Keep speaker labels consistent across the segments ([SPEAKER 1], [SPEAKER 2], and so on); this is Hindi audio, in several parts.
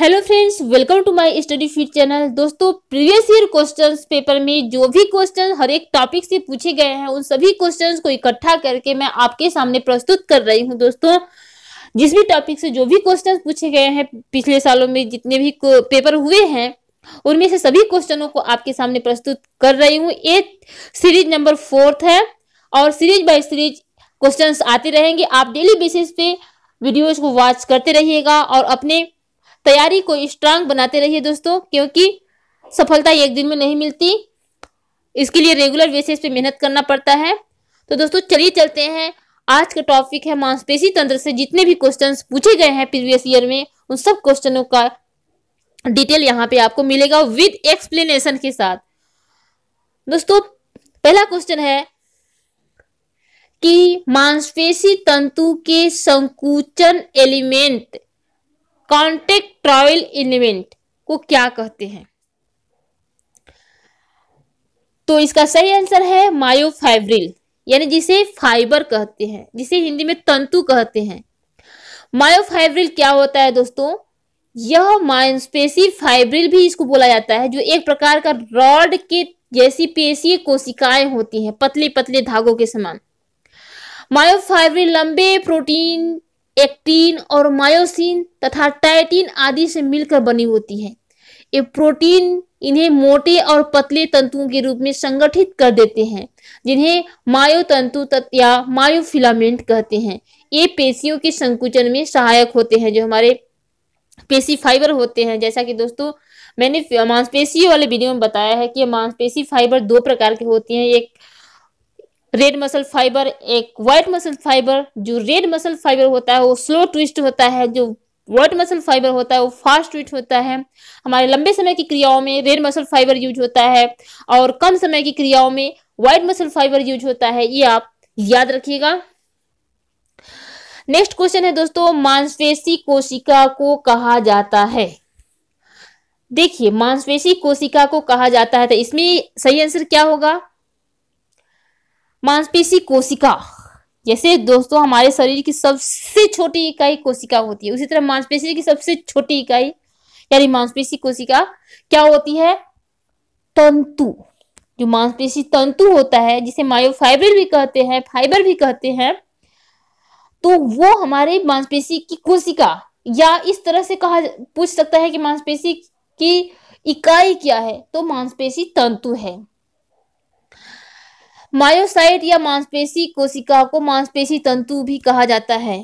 [SPEAKER 1] hello friends welcome to my study feed channel दोस्तों प्रीवियस ईयर क्वेश्चंस पेपर में जो भी क्वेश्चन हर एक टॉपिक से पूछे गए हैं उन सभी क्वेश्चंस को इकट्ठा करके मैं आपके सामने प्रस्तुत कर रही हूं दोस्तों जिस भी टॉपिक से जो भी क्वेश्चन पूछे गए हैं पिछले सालों में जितने भी पेपर हुए हैं उनमें से सभी क्वेश्चनों को आपके सामने प्रस्तुत कर रही हूँ ये सीरीज नंबर फोर्थ है और सीरीज बाय सीरीज क्वेश्चन आते रहेंगे आप डेली बेसिस पे वीडियोज को वॉच करते रहिएगा और अपने तैयारी को स्ट्रांग बनाते रहिए दोस्तों क्योंकि सफलता एक दिन में नहीं मिलती इसके लिए रेगुलर बेसिस पे मेहनत करना पड़ता है तो दोस्तों चलिए चलते हैं आज का टॉपिक है मांसपेशी तंत्र से जितने भी क्वेश्चन पूछे गए हैं प्रीवियस ईयर में उन सब क्वेश्चनों का डिटेल यहाँ पे आपको मिलेगा विद एक्सप्लेनेशन के साथ दोस्तों पहला क्वेश्चन है कि मांसपेशी तंतु के संकुचन एलिमेंट कॉन्टेक्ट ट्रॉयल इलिमेंट को क्या कहते हैं तो इसका सही आंसर है मायोफाइब्रिल यानी जिसे फाइबर कहते हैं जिसे हिंदी में तंतु कहते हैं मायोफाइब्रिल क्या होता है दोस्तों यह मांसपेशी फाइब्रिल भी इसको बोला जाता है जो एक प्रकार का रॉड के जैसी पेशीय कोशिकाएं होती हैं पतले पतले धागों के समान मायोफाइब्रिल लंबे प्रोटीन एक्टिन और मायोसिन तथा टाइटिन आदि से मिलकर बनी होती है ये प्रोटीन इन्हें मोटे और पतले तंतुओं के रूप में संगठित कर देते हैं जिन्हें मायोतंतु या मायोफिलामेंट कहते हैं ये पेशियों के संकुचन में सहायक होते हैं जो हमारे पेशी फाइबर होते हैं जैसा कि दोस्तों मैंने मांसपेशी वाले वीडियो में बताया है कि मांसपेशी फाइबर दो प्रकार के होते हैं एक रेड मसल फाइबर एक व्हाइट मसल फाइबर जो रेड मसल फाइबर होता है वो स्लो ट्विस्ट होता है जो व्हाइट मसल फाइबर होता है वो फास्ट ट्विस्ट होता है हमारे लंबे समय की क्रियाओं में रेड मसल फाइबर यूज होता है और कम समय की क्रियाओं में व्हाइट मसल फाइबर यूज होता है ये आप याद रखिएगा नेक्स्ट क्वेश्चन है दोस्तों मांसपेशी कोशिका को कहा जाता है देखिए मांसपेशी कोशिका को कहा जाता है तो इसमें सही आंसर क्या होगा मांसपेशी कोशिका जैसे दोस्तों हमारे शरीर की सबसे छोटी इकाई कोशिका होती है उसी तरह मांसपेशी की सबसे छोटी इकाई यानी मांसपेशी कोशिका क्या होती है तंतु जो मांसपेशी तंतु होता है जिसे मायोफाइब्रिल भी कहते हैं फाइबर भी कहते हैं तो वो हमारे मांसपेशी की कोशिका या इस तरह से कहा पूछ सकता है कि मांसपेशी की इकाई क्या है तो मांसपेशी तंतु है मायोसाइट या मांसपेशी कोशिका को मांसपेशी तंतु भी कहा जाता है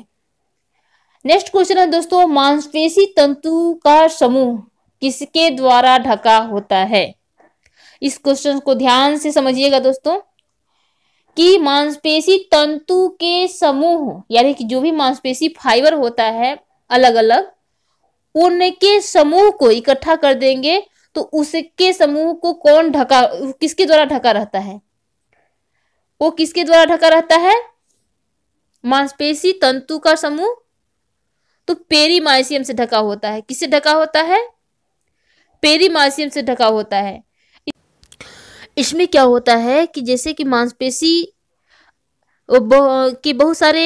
[SPEAKER 1] नेक्स्ट क्वेश्चन है दोस्तों मांसपेशी तंतु का समूह किसके द्वारा ढका होता है इस क्वेश्चन को ध्यान से समझिएगा दोस्तों कि मांसपेशी तंतु के समूह यानी कि जो भी मांसपेशी फाइबर होता है अलग अलग उनके समूह को इकट्ठा कर देंगे तो उसके समूह को कौन ढका किसके द्वारा ढका रहता है वो किसके द्वारा ढका रहता है मांसपेशी तंतु का समूह तो पेरीमाइसियम से ढका होता है किससे ढका होता है पेरीमाइसियम से ढका होता है इसमें क्या होता है कि जैसे कि मांसपेशी के बहुत सारे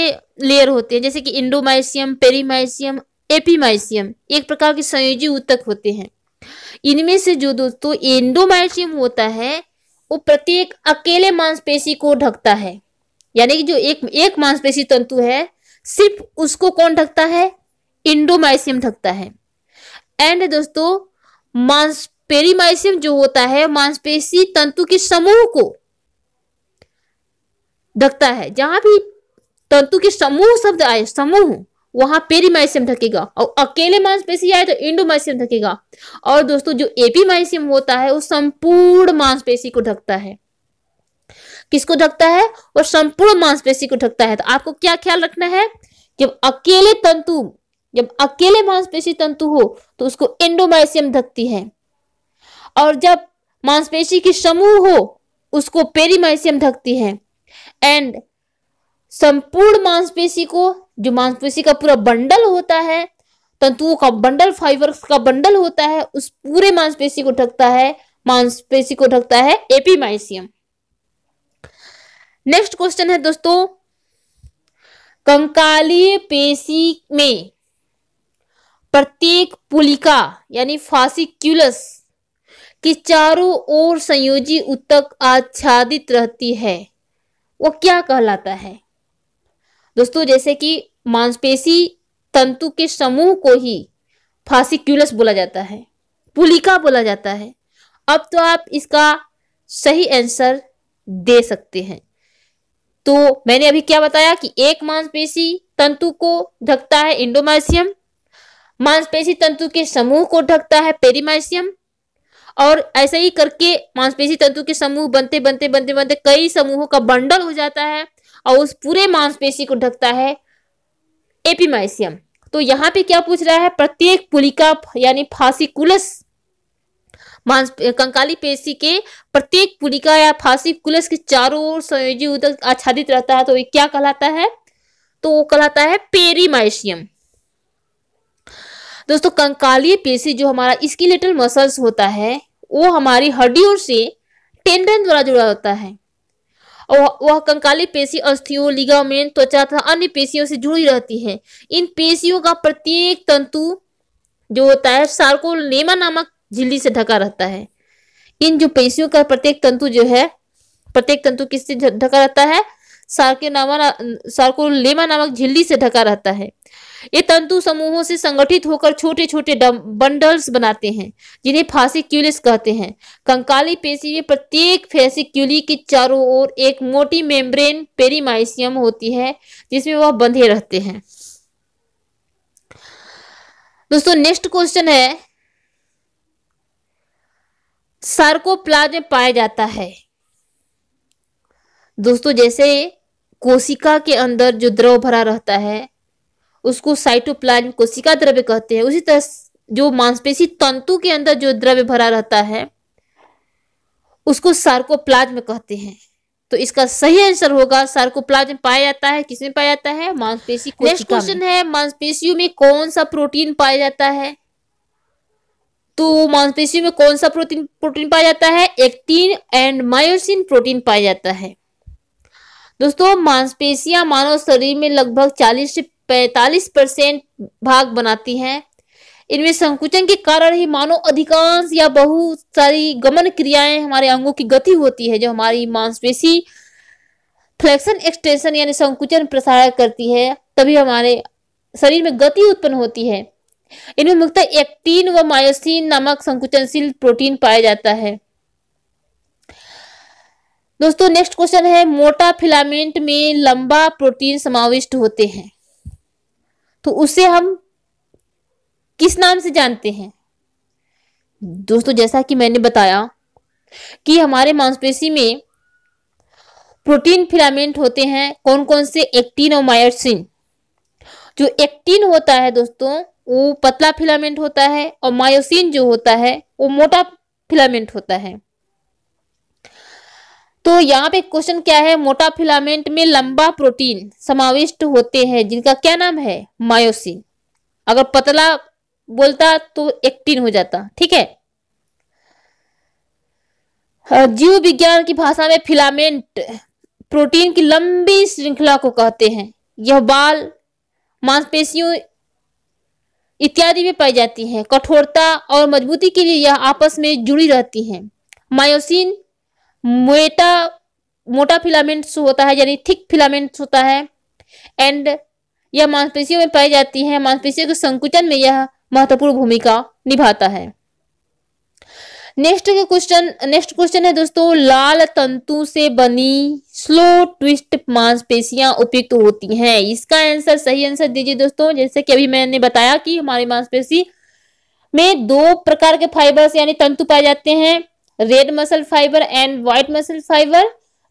[SPEAKER 1] लेयर होते हैं जैसे कि इंडोमाइसियम पेरीमाइसियम एपीमाइसियम एक प्रकार के संयोजी ऊतक होते हैं इनमें से जो दोस्तों एंडोमाइसियम होता है वो प्रत्येक अकेले मांसपेशी को ढकता है यानी कि जो एक एक मांसपेशी तंतु है सिर्फ उसको कौन ढकता है इंडोमाइसियम ढकता है एंड दोस्तों मांस पेरीमाइसियम जो होता है मांसपेशी तंतु के समूह को ढकता है जहां भी तंतु के समूह शब्द आए समूह वहां पेरीमाइसियम ढकेगा और अकेले मांसपेशी आए तो इंडोमाइसियम ढकेगा और दोस्तों जो एपीमाइसियम होता है वो संपूर्ण मांसपेशी को ढकता है किसको ढकता है वो संपूर्ण मांसपेशी को ढकता है तो आपको क्या ख्याल रखना है जब अकेले तंतु जब अकेले मांसपेशी तंतु हो तो उसको एंडोमाइसियम ढकती है और जब मांसपेशी की समूह हो उसको पेरीमाइसियम ढकती है एंड संपूर्ण मांसपेशी को जो मांसपेशी का पूरा बंडल होता है तंतुओं का बंडल फाइबर का बंडल होता है उस पूरे मांसपेशी को ढकता है मांसपेशी को ढकता है एपीमाइसियम नेक्स्ट क्वेश्चन है दोस्तों कंकालीय पेशी में प्रत्येक पुलिका यानी फासिक्यूलस की चारों ओर संयोजी उत्तक आच्छादित रहती है वो क्या कहलाता है दोस्तों जैसे कि मांसपेशी तंतु के समूह को ही फासिक्यूलस बोला जाता है पुलिका बोला जाता है अब तो आप इसका सही आंसर दे सकते हैं तो मैंने अभी क्या बताया कि एक मांसपेशी तंतु को ढकता है इंडोमाइसियम मांसपेशी तंतु के समूह को ढकता है पेरीमाइसियम और ऐसे ही करके मांसपेशी तंतु के समूह बनते बनते बनते बनते कई समूहों का बंडल हो जाता है और उस पूरे मांसपेशी को ढकता है एपिमाइसियम तो यहाँ पे क्या पूछ रहा है प्रत्येक पुलिका यानी फासिकुलस मांस कंकाली पेशी के प्रत्येक पुलिका या फासिकुलस के चारों ओर संयोजी उदक आच्छादित रहता है तो ये क्या कहलाता है तो वो कहलाता है पेरीमाइशियम दोस्तों कंकालीय पेशी जो हमारा स्किलेटल मसल्स होता है वो हमारी हड्डियों से टेंडन द्वारा जुड़ा होता है वह कंकाली पेशी अस्थियों लिगामेंट त्वचा तथा अन्य पेशियों से जुड़ी रहती है इन पेशियों का प्रत्येक तंतु जो होता है सार्कोलेमा नामक झिल्ली से ढका रहता है इन जो पेशियों का प्रत्येक तंतु जो है प्रत्येक तंतु किससे ढका रहता है सार्को सार्कोलेमा नामक झिल्ली से ढका रहता है ये तंतु समूहों से संगठित होकर छोटे छोटे बंडल्स बनाते हैं जिन्हें फासिक्यूलिस कहते हैं कंकाली पेशी में प्रत्येक फेसिक्यूली के चारों ओर एक मोटी मेम्ब्रेन पेरीमाइसियम होती है जिसमें वह बंधे रहते हैं दोस्तों नेक्स्ट क्वेश्चन है सार्कोप्लाज्म पाया जाता है दोस्तों जैसे कोशिका के अंदर जो द्रव भरा रहता है उसको साइटोप्लाज्म कोशिका द्रव्य कहते हैं उसी तरह जो मांसपेशी तंतु के अंदर जो द्रव्य भरा रहता है उसको सार्कोप्लाज्म कहते हैं तो इसका सही आंसर होगा सार्कोप्लाज्म पाया जाता है किसमें पाया जाता है मांसपेशी नेक्स्ट क्वेश्चन है मांसपेशियों में कौन सा प्रोटीन पाया जाता है तो मांसपेशियों में कौन सा प्रोटीन प्रोटीन पाया जाता है एक्टिन एंड मायोसिन प्रोटीन पाया जाता है दोस्तों मांसपेशियां मानव शरीर में लगभग 40 से 45 परसेंट भाग बनाती हैं इनमें संकुचन के कारण ही मानव अधिकांश या बहुत सारी गमन क्रियाएं हमारे अंगों की गति होती है जो हमारी मांसपेशी फ्लेक्शन एक्सटेंशन यानी संकुचन प्रसार करती है तभी हमारे शरीर में गति उत्पन्न होती है इनमें मुख्यतः एक्टीन व मायोसिन नामक संकुचनशील प्रोटीन पाया जाता है दोस्तों नेक्स्ट क्वेश्चन है मोटा फिलामेंट में लंबा प्रोटीन समाविष्ट होते हैं तो उसे हम किस नाम से जानते हैं दोस्तों जैसा कि मैंने बताया कि हमारे मांसपेशी में प्रोटीन फिलामेंट होते हैं कौन कौन से एक्टिन और मायोसिन जो एक्टिन होता है दोस्तों वो पतला फिलामेंट होता है और मायोसिन जो होता है वो मोटा फिलामेंट होता है तो यहाँ पे क्वेश्चन क्या है मोटा फिलामेंट में लंबा प्रोटीन समाविष्ट होते हैं जिनका क्या नाम है मायोसिन अगर पतला बोलता तो एक्टिन हो जाता ठीक है जीव विज्ञान की भाषा में फिलामेंट प्रोटीन की लंबी श्रृंखला को कहते हैं यह बाल मांसपेशियों इत्यादि में पाई जाती है कठोरता और मजबूती के लिए यह आपस में जुड़ी रहती है मायोसिन मोटा मोटा फिलामेंट्स होता है यानी थिक फिलामेंट्स होता है एंड यह मांसपेशियों में पाई जाती है मांसपेशियों के संकुचन में यह महत्वपूर्ण भूमिका निभाता है नेक्स्ट के क्वेश्चन नेक्स्ट क्वेश्चन है दोस्तों लाल तंतु से बनी स्लो ट्विस्ट मांसपेशियां उपयुक्त होती हैं इसका आंसर सही आंसर दीजिए दोस्तों जैसे कि अभी मैंने बताया कि हमारी मांसपेशी में दो प्रकार के फाइबर्स यानी तंतु पाए जाते हैं red muscle fibre and white muscle fibre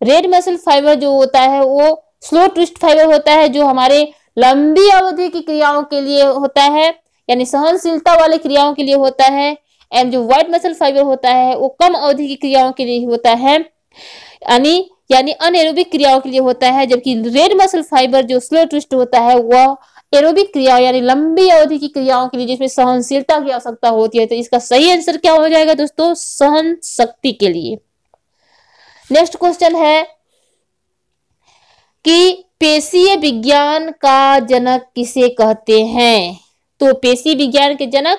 [SPEAKER 1] red muscle fibre जो होता है वो स्लो ट्विस्ट फाइबर होता है जो हमारे लंबी अवधि की क्रियाओं के लिए होता है यानी सहनशीलता वाले क्रियाओं के लिए होता है एंड जो व्हाइट मसल फाइबर होता है वो कम अवधि की क्रियाओं के लिए होता है यानी यानी अनएरोबिक क्रियाओं के लिए होता है जबकि रेड मसल फाइबर जो स्लो ट्विस्ट होता है वह एरोबिक क्रिया यानी लंबी अवधि की क्रियाओं के लिए जिसमें सहनशीलता की आवश्यकता होती है तो इसका सही आंसर क्या हो जाएगा दोस्तों सहन शक्ति के लिए नेक्स्ट क्वेश्चन है कि पेशीय विज्ञान का जनक किसे कहते हैं तो पेशी विज्ञान के जनक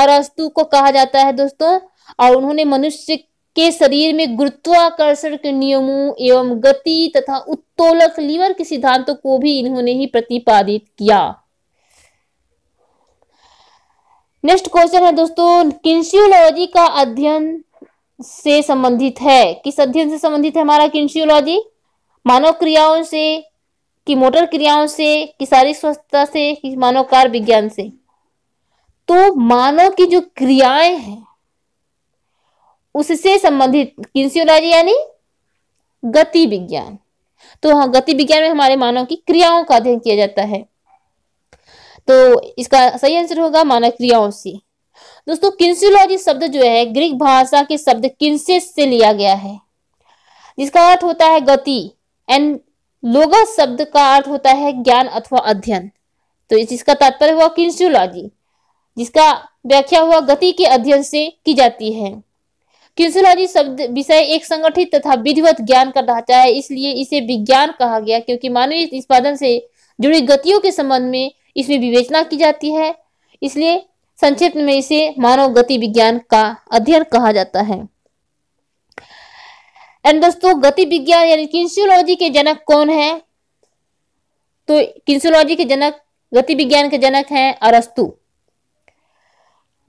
[SPEAKER 1] अरस्तु को कहा जाता है दोस्तों और उन्होंने मनुष्य के शरीर में गुरुत्वाकर्षण के नियमों एवं गति तथा उत्तोलक लीवर के सिद्धांतों को भी इन्होंने ही प्रतिपादित किया नेक्स्ट क्वेश्चन है दोस्तों किन्सियोलॉजी का अध्ययन से संबंधित है किस अध्ययन से संबंधित है हमारा किन्सियोलॉजी मानव क्रियाओं से कि मोटर क्रियाओं से कि शारीरिक स्वस्थता से कि मानव कार विज्ञान से तो मानव की जो क्रियाएं हैं उससे संबंधित किन्सियोलॉजी यानी गति विज्ञान तो हाँ गति विज्ञान में हमारे मानव की क्रियाओं का अध्ययन किया जाता है तो इसका सही आंसर होगा मानव क्रियाओं से दोस्तों किन्सियोलॉजी शब्द जो है ग्रीक भाषा के शब्द किन्से से लिया गया है जिसका अर्थ होता है गति एंड लोगा शब्द का अर्थ होता है ज्ञान अथवा अध्ययन तो इसका तात्पर्य हुआ किन्सियोलॉजी जिसका व्याख्या हुआ गति के अध्ययन से की जाती है किन्सोलॉजी शब्द विषय एक संगठित तथा विधिवत ज्ञान का ढांचा है इसलिए इसे विज्ञान कहा गया क्योंकि मानवीय निष्पादन से जुड़ी गतियों के संबंध में इसमें विवेचना की जाती है इसलिए संक्षिप्त में इसे मानव गति विज्ञान का अध्ययन कहा जाता है एंड दोस्तों गति विज्ञान यानी किन्सियोलॉजी के जनक कौन है तो किन्सियोलॉजी के जनक गति विज्ञान के जनक हैं अरस्तु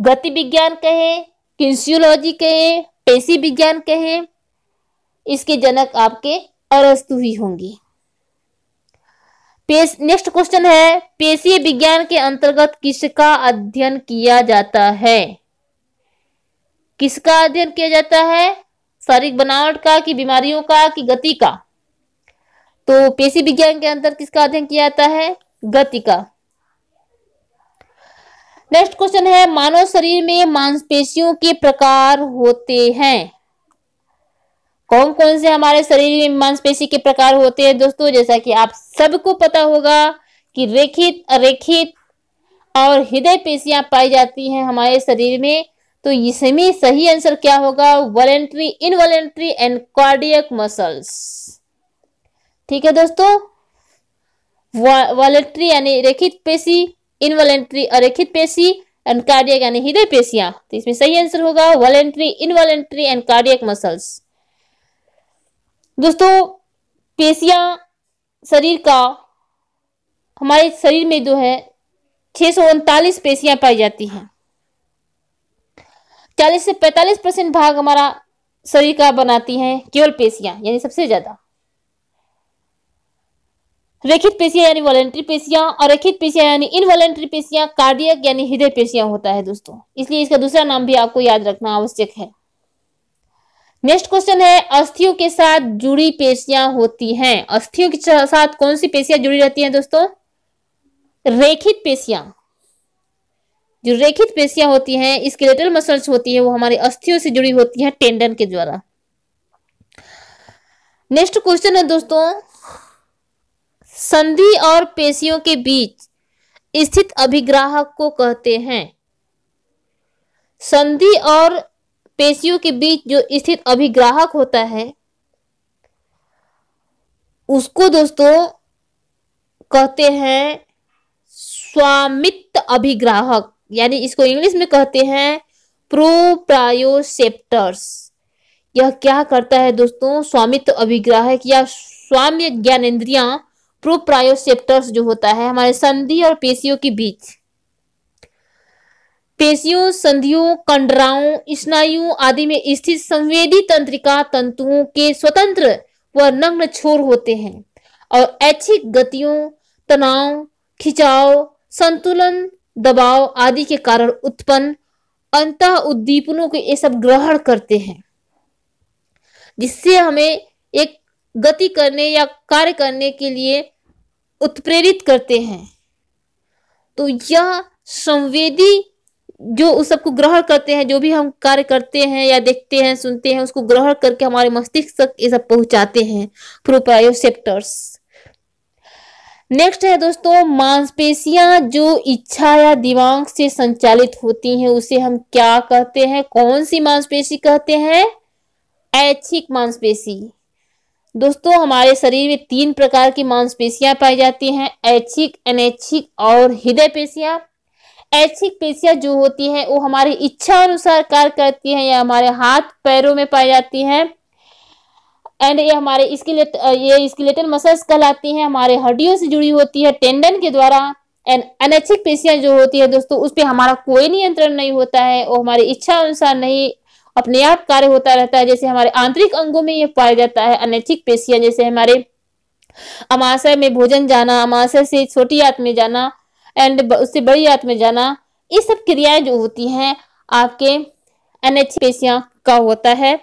[SPEAKER 1] गति विज्ञान कहे किन्सियोलॉजी कहे पेशी विज्ञान कहे इसके जनक आपके अरस्तु ही होंगे नेक्स्ट क्वेश्चन है पेशी विज्ञान के अंतर्गत किसका अध्ययन किया जाता है किसका अध्ययन किया जाता है शारीरिक बनावट का कि बीमारियों का कि गति का तो पेशी विज्ञान के अंतर्गत किसका अध्ययन किया जाता है गति का नेक्स्ट क्वेश्चन है मानव शरीर में मांसपेशियों के प्रकार होते हैं कौन कौन से हमारे शरीर में मांसपेशी के प्रकार होते हैं दोस्तों जैसा कि आप सबको पता होगा कि रेखित अरेखित और हृदय पेशियां पाई जाती हैं हमारे शरीर में तो इसमें सही आंसर क्या होगा voluntary involuntary and cardiac muscles ठीक है दोस्तों वॉलेंट्री यानी रेखित पेशी इनवॉलेंट्री अरेखित पेशी एंड कार्डियक यानी हृदय पेशियां तो इसमें सही आंसर होगा voluntary involuntary and cardiac muscles दोस्तों पेशियां शरीर का हमारे शरीर में जो है छह सौ उनतालीस पेशियां पाई जाती हैं चालीस से पैंतालीस परसेंट भाग हमारा शरीर का बनाती हैं केवल पेशियां यानी सबसे ज़्यादा रेखित पेशियां यानी वॉलेंट्री पेशियां और रेखित पेशियां यानी इनवॉलेंट्री पेशियां कार्डियक यानी हृदय पेशियां होता है दोस्तों इसलिए इसका दूसरा नाम भी आपको याद रखना आवश्यक है नेक्स्ट क्वेश्चन है अस्थियों के साथ जुड़ी पेशियां होती हैं अस्थियों के साथ कौन सी पेशियां जुड़ी रहती हैं दोस्तों रेखित पेशियां जो रेखित पेशियां होती हैं स्केलेटल मसल्स होती है वो हमारी अस्थियों से जुड़ी होती है टेंडन के द्वारा नेक्स्ट क्वेश्चन है दोस्तों संधि और पेशियों के बीच स्थित अभिग्राहक को कहते हैं संधि और पेशियों के बीच जो स्थित अभिग्राहक होता है उसको दोस्तों कहते हैं स्वामित्व अभिग्राहक यानी इसको इंग्लिश में कहते हैं प्रोप्रायोसेप्टर्स यह क्या करता है दोस्तों स्वामित्व अभिग्राहक या स्वाम्य ज्ञानेन्द्रिया प्रोप्रायोसेप्टर्स जो होता है हमारे संधि और पेशियों के बीच पेशियों संधियों कंडराओं स्नायुओं आदि में स्थित संवेदी तंत्रिका तंतुओं के स्वतंत्र व नग्न छोर होते हैं और ऐच्छिक गतियों तनाव खिंचाव संतुलन दबाव आदि के कारण उत्पन्न अंत उद्दीपनों के ये सब ग्रहण करते हैं जिससे हमें एक गति करने या कार्य करने के लिए उत्प्रेरित करते हैं तो यह संवेदी जो उस सबको ग्रहण करते हैं जो भी हम कार्य करते हैं या देखते हैं सुनते हैं उसको ग्रहण करके हमारे मस्तिष्क तक ये सब पहुंचाते हैं प्रोप्रायोसेप्टर्स नेक्स्ट है दोस्तों मांसपेशियां जो इच्छा या दिमाग से संचालित होती हैं उसे हम क्या कहते हैं कौन सी मांसपेशी कहते हैं ऐच्छिक मांसपेशी दोस्तों हमारे शरीर में तीन प्रकार की मांसपेशियां पाई जाती हैं ऐच्छिक अनैच्छिक और हृदय पेशियां ऐच्छिक पेशियां जो होती हैं वो हमारी इच्छा अनुसार कार्य करती हैं या हमारे हाथ पैरों में पाई जाती हैं एंड ये हमारे स्किलेट ये स्किलेटल मसल्स कहलाती हैं हमारे हड्डियों से जुड़ी होती है टेंडन के द्वारा एंड अनैच्छिक पेशियां जो होती है दोस्तों उस पर हमारा कोई नियंत्रण नहीं होता है वो हमारी इच्छा अनुसार नहीं अपने आप कार्य होता रहता है जैसे हमारे आंतरिक अंगों में यह पाया जाता है अनैच्छिक पेशियां जैसे हमारे अमाशय में भोजन जाना अमाशय से छोटी आत में जाना एंड उससे बड़ी आत में जाना ये सब क्रियाएं जो होती हैं आपके अनैच्छिक पेशियां का होता है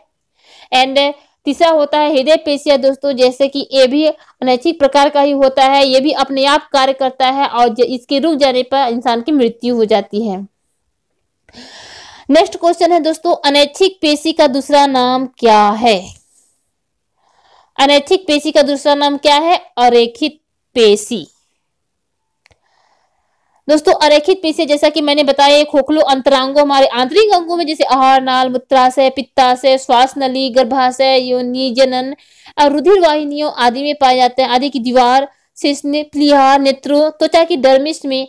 [SPEAKER 1] एंड तीसरा होता है हृदय पेशिया दोस्तों जैसे कि ये भी अनैच्छिक प्रकार का ही होता है ये भी अपने आप कार्य करता है और इसके रुक जाने पर इंसान की मृत्यु हो जाती है नेक्स्ट क्वेश्चन है दोस्तों अनैच्छिक पेशी का दूसरा नाम क्या है अनैच्छिक पेशी का दूसरा नाम क्या है अरेखित पेशी दोस्तों अरेखित पेशी जैसा कि मैंने बताया खोखलो अंतरांगों हमारे आंतरिक अंगों में जैसे आहार नाल मूत्राशय पित्ताशय श्वास नली गर्भाशय योनि जनन और रुधिर वाहिनियों आदि में पाए जाते हैं आदि की दीवार शिश्न नेत्रों त्वचा की डर्मिस्ट में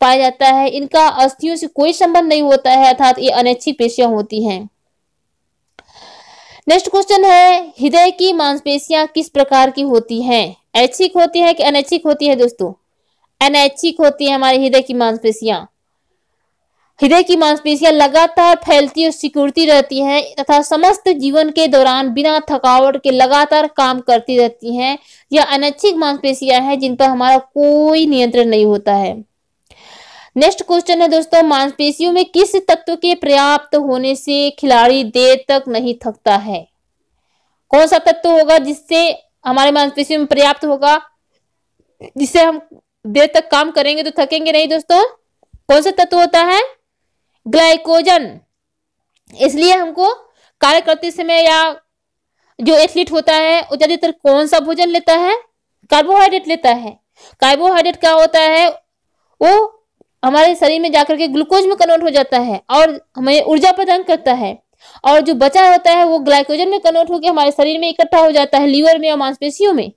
[SPEAKER 1] पाया जाता है इनका अस्थियों से कोई संबंध नहीं होता है अर्थात ये अनैच्छिक पेशियां होती हैं नेक्स्ट क्वेश्चन है हृदय की मांसपेशियां किस प्रकार की होती हैं ऐच्छिक होती है कि अनैच्छिक होती है दोस्तों अनैच्छिक होती है हमारे हृदय की मांसपेशियां हृदय की मांसपेशियां लगातार फैलती और सिकुड़ती रहती हैं तथा समस्त जीवन के दौरान बिना थकावट के लगातार काम करती रहती हैं यह अनैच्छिक मांसपेशियां हैं जिन पर हमारा कोई नियंत्रण नहीं होता है नेक्स्ट क्वेश्चन है दोस्तों मांसपेशियों में किस तत्व के पर्याप्त होने से खिलाड़ी देर तक नहीं थकता है कौन सा तत्व होगा जिससे हमारे मांसपेशियों में पर्याप्त होगा जिससे हम देर तक काम करेंगे तो थकेंगे नहीं दोस्तों कौन सा तत्व होता है ग्लाइकोजन इसलिए हमको कार्य करते समय या जो एथलीट होता है वो ज्यादातर कौन सा भोजन लेता है कार्बोहाइड्रेट लेता है कार्बोहाइड्रेट क्या होता है वो हमारे शरीर में जाकर के ग्लूकोज में कन्वर्ट हो जाता है और हमें ऊर्जा प्रदान करता है और जो बचा होता है वो ग्लाइकोजन में कन्वर्ट होकर हमारे शरीर में इकट्ठा हो जाता है लीवर में और मांसपेशियों में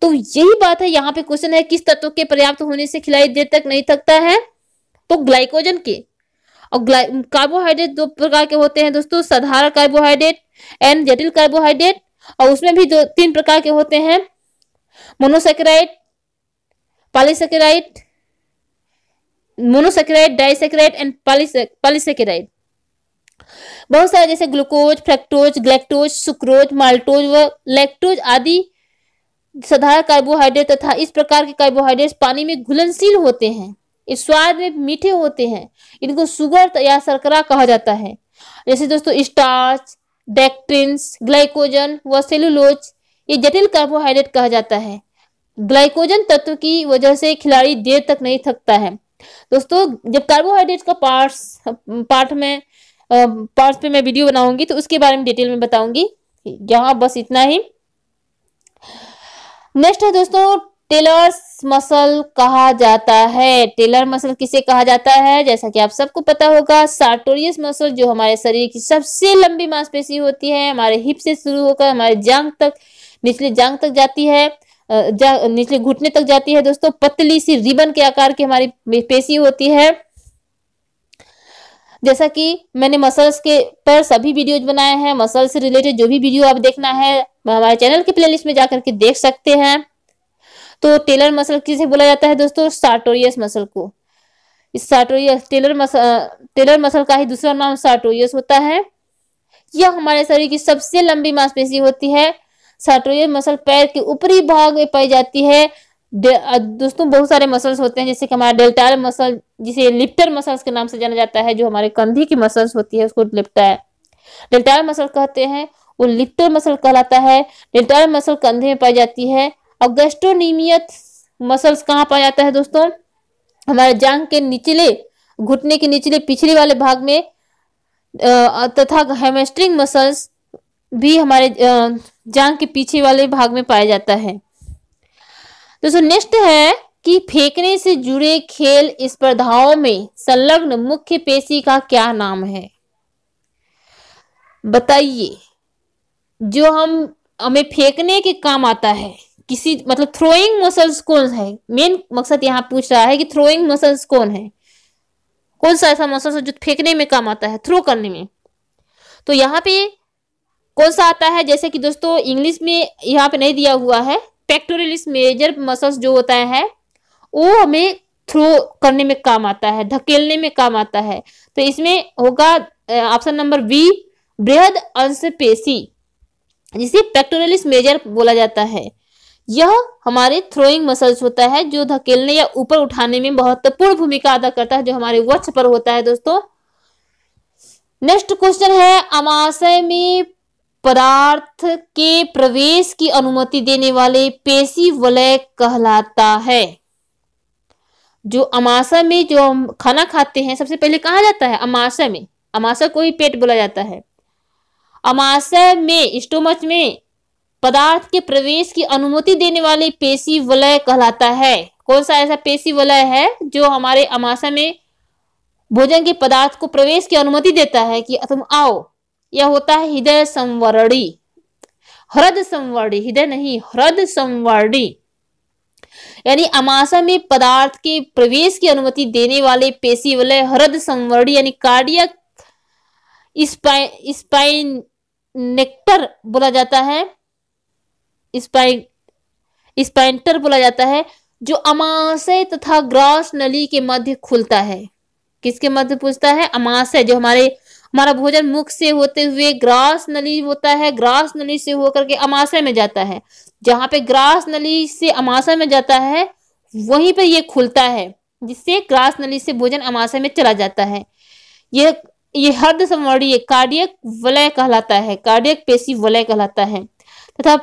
[SPEAKER 1] तो यही बात है यहाँ पे क्वेश्चन है किस तत्व के पर्याप्त होने से खिलाई देर तक नहीं थकता है तो ग्लाइकोजन के और कार्बोहाइड्रेट दो प्रकार के होते हैं दोस्तों साधारण कार्बोहाइड्रेट एंड जटिल कार्बोहाइड्रेट और उसमें भी दो तीन प्रकार के होते हैं monosaccharide polysaccharide monosaccharide disaccharide and polysaccharide बहुत सारे जैसे glucose fructose galactose sucrose maltose व लैक्टोज आदि साधारण कार्बोहाइड्रेट तथा इस प्रकार के कार्बोहाइड्रेट पानी में घुलनशील होते हैं इस स्वाद में मीठे होते हैं इनको सुगर या शर्करा कहा जाता है जैसे दोस्तों स्टार्च डेक्ट्रिन्स ग्लाइकोजन व सेलुलोज ये जटिल कार्बोहाइड्रेट कहा जाता है ग्लाइकोजन तत्व की वजह से खिलाड़ी देर तक नहीं थकता है दोस्तों जब कार्बोहाइड्रेट का पार्ट्स पार्ट में पार्ट्स पे मैं वीडियो बनाऊंगी तो उसके बारे में डिटेल में बताऊंगी यहाँ बस इतना ही नेक्स्ट है दोस्तों टेलर्स मसल कहा जाता है टेलर मसल किसे कहा जाता है जैसा कि आप सबको पता होगा सार्टोरियस मसल जो हमारे शरीर की सबसे लंबी मांसपेशी होती है हमारे हिप से शुरू होकर हमारे जांग तक निचले जांग तक जाती है जा निचले घुटने तक जाती है दोस्तों पतली सी रिबन के आकार की हमारी पेशी होती है जैसा कि मैंने मसल्स के पर सभी वीडियोज बनाए हैं मसल से रिलेटेड जो भी वीडियो आप देखना है हमारे चैनल के प्लेलिस्ट में जाकर के देख सकते हैं तो टेलर मसल किसे बोला जाता है दोस्तों सार्टोरियस मसल को इस sartorius tailor muscle tailor muscle का ही दूसरा नाम सार्टोरियस होता है यह हमारे शरीर की सबसे लंबी मांसपेशी होती है सार्टोरियल मसल पैर के ऊपरी भाग में पाई जाती है दोस्तों बहुत सारे मसल्स होते हैं जैसे कि हमारा डेल्टार मसल जिसे लिप्टर मसल्स के नाम से जाना जाता है जो हमारे कंधे की मसल्स होती है उसको है डेल्टार मसल कहते हैं वो लिप्टर मसल कहलाता है डेल्टार मसल कंधे में पाई जाती है और गेस्ट्रोनिमियत मसल्स कहाँ पाया जाता है दोस्तों हमारे जांग के निचले घुटने के निचले पिछले वाले भाग में तथा हेमेस्ट्रिंग मसल्स भी हमारे जांग के पीछे वाले भाग में पाया जाता है दोस्तों नेक्स्ट है कि फेंकने से जुड़े खेल स्पर्धाओं में संलग्न मुख्य पेशी का क्या नाम है बताइए जो हम हमें फेंकने के काम आता है किसी मतलब थ्रोइंग मसल्स कौन है मेन मकसद यहाँ पूछ रहा है कि थ्रोइंग मसल्स कौन है कौन सा ऐसा मसल्स जो फेंकने में काम आता है थ्रो करने में तो यहाँ पे कौन सा आता है जैसे कि दोस्तों इंग्लिश में यहाँ पे नहीं दिया हुआ है पेक्टोरिलिस मेजर मसल्स जो होता है वो हमें थ्रो करने में काम आता है धकेलने में काम आता है तो इसमें होगा ऑप्शन नंबर बी बृहद अंश पेशी जिसे पेक्टोरिलिस मेजर बोला जाता है यह हमारे थ्रोइंग मसल्स होता है जो धकेलने या ऊपर उठाने में महत्वपूर्ण भूमिका अदा करता है जो हमारे वक्ष पर होता है दोस्तों नेक्स्ट क्वेश्चन है अमाशय में पदार्थ के प्रवेश की अनुमति देने वाले पेशी वलय कहलाता है जो अमाशा में जो हम खाना खाते हैं सबसे पहले कहा जाता है अमाशा में अमाशा को ही पेट बोला जाता है अमाशा में स्टोमच में पदार्थ के प्रवेश की अनुमति देने वाले पेशी वलय कहलाता है कौन सा ऐसा पेशी वलय है जो हमारे अमाशा में भोजन के पदार्थ को प्रवेश की अनुमति देता है कि तुम आओ यह होता है हृदय संवरणी हृदय संवर्णी हृदय नहीं हृदय संवर्णी यानी अमाशा में पदार्थ के प्रवेश की अनुमति देने वाले पेशी वाले हृदय संवर्णी यानी कार्डियक स्पाइन नेक्टर बोला जाता है स्पाइन स्पाइंटर बोला जाता है जो अमाशय तथा ग्रास नली के मध्य खुलता है किसके मध्य पूछता है अमाशय जो हमारे हमारा भोजन मुख से होते हुए ग्रास नली होता है ग्रास नली से होकर के अमाशय में जाता है जहां पे ग्रास नली से अमाशय में जाता है वहीं पर यह खुलता है जिससे ग्रास नली से भोजन अमाशय में चला जाता है यह ये हर्द संवर्णीय कार्डियक वलय कहलाता है कार्डियक पेशी वलय कहलाता है तथा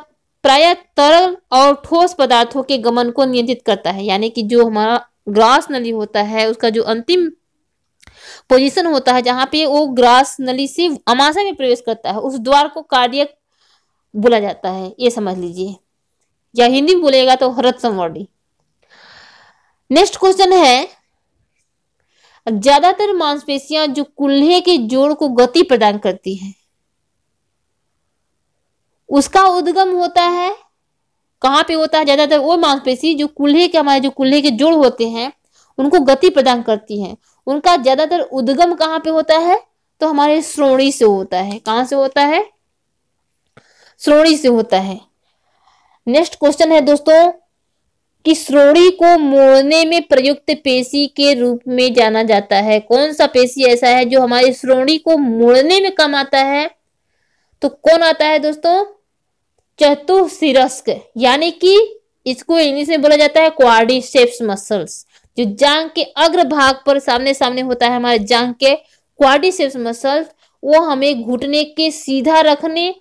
[SPEAKER 1] प्राय तरल और ठोस पदार्थों के गमन को नियंत्रित करता है यानी कि जो हमारा ग्रास नली होता है उसका जो अंतिम पोजीशन होता है जहां पे वो ग्रास नली से अमाशय में प्रवेश करता है उस द्वार को कार्डियक बोला जाता है ये समझ लीजिए या हिंदी में बोलेगा तो हृत संवर्णी नेक्स्ट क्वेश्चन है ज्यादातर मांसपेशियां जो कुल्हे के जोड़ को गति प्रदान करती हैं उसका उद्गम होता है कहां पे होता है ज्यादातर वो मांसपेशी जो कुल्हे के हमारे जो कुल्हे के जोड़ होते हैं उनको गति प्रदान करती हैं उनका ज्यादातर उद्गम कहाँ पे होता है तो हमारे श्रोणी से होता है कहां से होता है श्रोणी से होता है नेक्स्ट क्वेश्चन है दोस्तों कि श्रोणी को मोड़ने में प्रयुक्त पेशी के रूप में जाना जाता है कौन सा पेशी ऐसा है जो हमारे श्रोणी को मोड़ने में कम आता है तो कौन आता है दोस्तों चतुशिरस्क यानी कि इसको इंग्लिश में बोला जाता है क्वारिसेप्स मसल्स जो जांग के अग्र भाग पर सामने सामने होता है हमारे जांग के क्वाडिसेप्स मसल्स वो हमें घुटने के सीधा रखने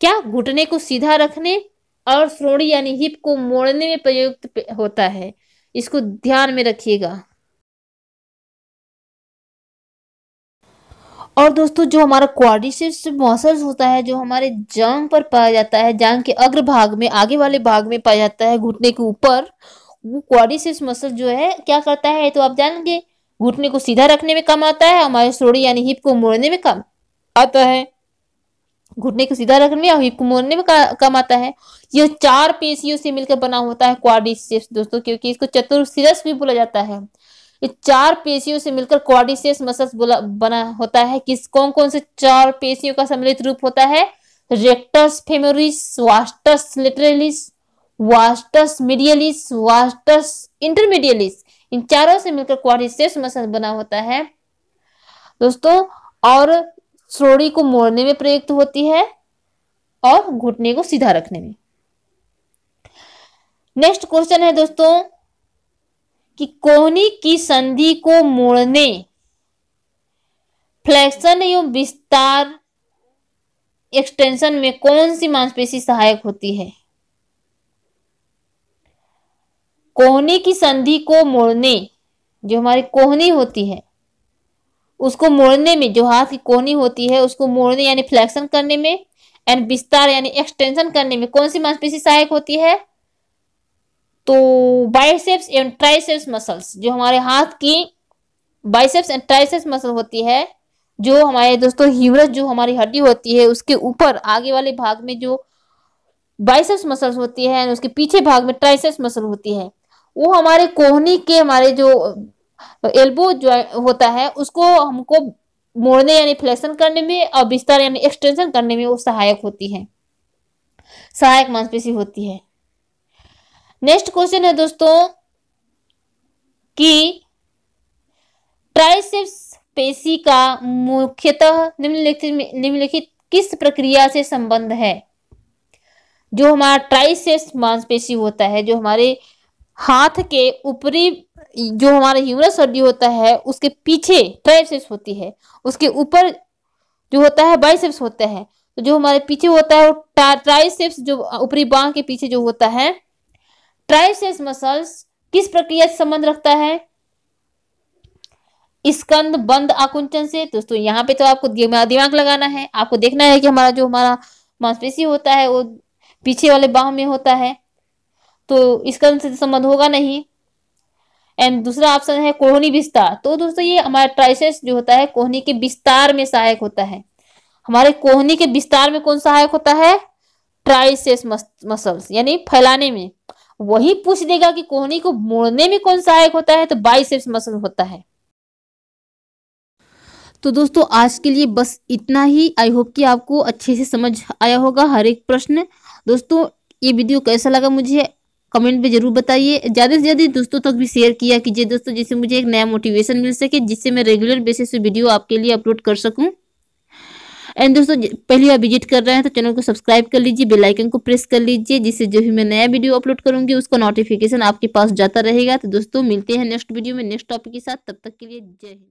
[SPEAKER 1] क्या घुटने को सीधा रखने और श्रोणी यानी हिप को मोड़ने में प्रयुक्त होता है इसको ध्यान में रखिएगा और दोस्तों जो हमारा क्वाड्रिसेप्स मसल्स होता है जो हमारे जांग पर पाया जाता है जांग के अग्र भाग में आगे वाले भाग में पाया जाता है घुटने के ऊपर वो क्वारिसिस मसल जो है क्या करता है तो आप जानेंगे घुटने को सीधा रखने में काम आता है हमारे सोड़े यानी हिप को मोड़ने में काम आता है घुटने को सीधा रखने में और हिप को मोड़ने में काम आता है यह चार पेशियों से मिलकर बना होता है क्वाड्रिसेप्स दोस्तों क्योंकि इसको चतुर्शिरस भी बोला जाता है ये चार पेशियों से मिलकर क्वाड्रिसेप्स मसल्स बोला बना होता है किस कौन कौन से चार पेशियों का सम्मिलित रूप होता है rectus femoris vastus lateralis vastus medialis vastus intermedialis इन चारों से मिलकर क्वारिसेस मसल बना होता है दोस्तों और श्रोड़ी को मोड़ने में प्रयुक्त होती है और घुटने को सीधा रखने में नेक्स्ट क्वेश्चन है दोस्तों कि कोहनी की संधि को मोड़ने फ्लेक्शन एवं विस्तार एक्सटेंशन में कौन सी मांसपेशी सहायक होती है कोहनी की संधि को मोड़ने जो हमारी कोहनी होती है उसको मोड़ने में जो हाथ की कोहनी होती है उसको मोड़ने यानी फ्लैक्शन करने में एंड विस्तार यानी एक्सटेंशन करने में कौन सी मांसपेशी सहायक होती है तो बाइसेप्स एंड ट्राइसेप्स मसल्स जो हमारे हाथ की बाइसेप्स एंड ट्राइसेप्स मसल होती है जो हमारे दोस्तों ह्यूमरस जो हमारी हड्डी होती है उसके ऊपर आगे वाले भाग में जो बाइसेप्स मसल्स होती है उसके पीछे भाग में ट्राइसेप्स मसल होती है वो हमारे कोहनी के हमारे जो एल्बो जो होता है उसको हमको मोड़ने यानी फ्लेक्शन करने में और विस्तार यानी एक्सटेंशन करने में वो सहायक होती है सहायक मांसपेशी होती है नेक्स्ट क्वेश्चन है दोस्तों कि ट्राइसेप्स पेशी का मुख्यतः निम्नलिखित निम्नलिखित किस प्रक्रिया से संबंध है जो हमारा ट्राइसेप्स मांसपेशी होता है जो हमारे हाथ के ऊपरी जो हमारा ह्यूमरस हड्डी होता है उसके पीछे ट्राइसेप्स होती है उसके ऊपर जो होता है बाइसेप्स होता है तो जो हमारे पीछे होता है वो ट्राइसेप्स जो ऊपरी बांह के पीछे जो होता है ट्राइसेप्स मसल्स किस प्रक्रिया से संबंध रखता है स्कंद बंद आकुंचन से दोस्तों यहाँ पे तो आपको दिमाग लगाना है आपको देखना है कि हमारा जो हमारा मांसपेशी होता है वो पीछे वाले बाह में होता है तो इसका उनसे संबंध होगा नहीं एंड दूसरा ऑप्शन है कोहनी विस्तार तो दोस्तों ये हमारा ट्राइसेस जो होता है कोहनी के विस्तार में सहायक होता है हमारे कोहनी के विस्तार में कौन सहायक होता है ट्राइसेस मसल्स यानी फैलाने में वही पूछ देगा कि कोहनी को मोड़ने में कौन सहायक होता है तो बाइसेप्स मसल होता है तो दोस्तों आज के लिए बस इतना ही आई होप कि आपको अच्छे से समझ आया होगा हर एक प्रश्न दोस्तों ये वीडियो कैसा लगा मुझे कमेंट में जरूर बताइए ज़्यादा से ज़्यादा दोस्तों तक भी शेयर किया कीजिए दोस्तों जिससे मुझे एक नया मोटिवेशन मिल सके जिससे मैं रेगुलर बेसिस पे वीडियो आपके लिए अपलोड कर सकूँ एंड दोस्तों पहली बार विजिट कर रहे हैं तो चैनल को सब्सक्राइब कर लीजिए बेल आइकन को प्रेस कर लीजिए जिससे जो भी मैं नया वीडियो अपलोड करूंगी उसका नोटिफिकेशन आपके पास जाता रहेगा तो दोस्तों मिलते हैं नेक्स्ट वीडियो में नेक्स्ट टॉपिक के साथ तब तक के लिए जय हिंद